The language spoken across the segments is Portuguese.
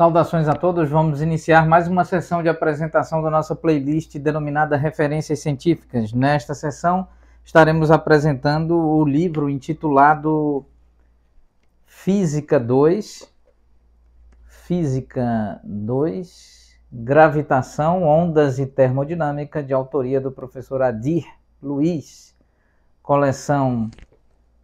Saudações a todos. Vamos iniciar mais uma sessão de apresentação da nossa playlist denominada Referências Científicas. Nesta sessão, estaremos apresentando o livro intitulado Física 2, Física 2, Gravitação, Ondas e Termodinâmica, de autoria do professor Adir Luiz. Coleção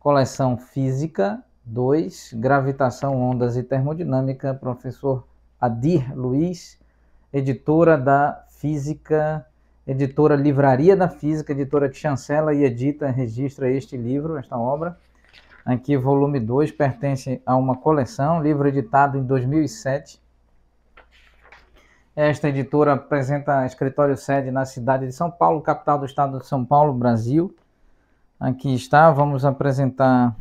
coleção Física 2, Gravitação, Ondas e Termodinâmica, professor Adir Luiz, editora da Física, editora Livraria da Física, editora que chancela e edita, registra este livro, esta obra. Aqui, volume 2, pertence a uma coleção, livro editado em 2007. Esta editora apresenta escritório sede na cidade de São Paulo, capital do estado de São Paulo, Brasil. Aqui está, vamos apresentar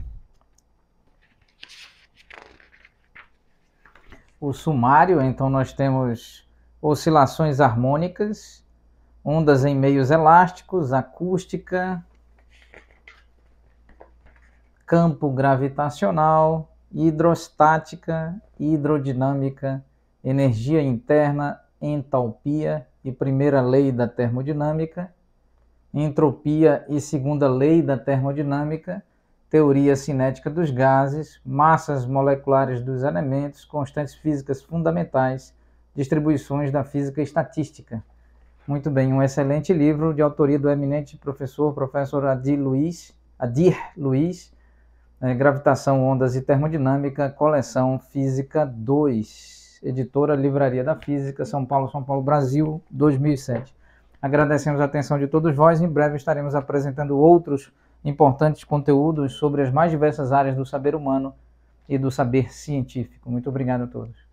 o sumário, então nós temos oscilações harmônicas, ondas em meios elásticos, acústica, campo gravitacional, hidrostática, hidrodinâmica, energia interna, entalpia e primeira lei da termodinâmica, entropia e segunda lei da termodinâmica teoria cinética dos gases, massas moleculares dos elementos, constantes físicas fundamentais, distribuições da física estatística. Muito bem, um excelente livro de autoria do eminente professor, professor Adir Luiz, Adir Luiz né, Gravitação, Ondas e Termodinâmica, coleção Física 2, editora Livraria da Física, São Paulo, São Paulo, Brasil, 2007. Agradecemos a atenção de todos vós, em breve estaremos apresentando outros importantes conteúdos sobre as mais diversas áreas do saber humano e do saber científico. Muito obrigado a todos.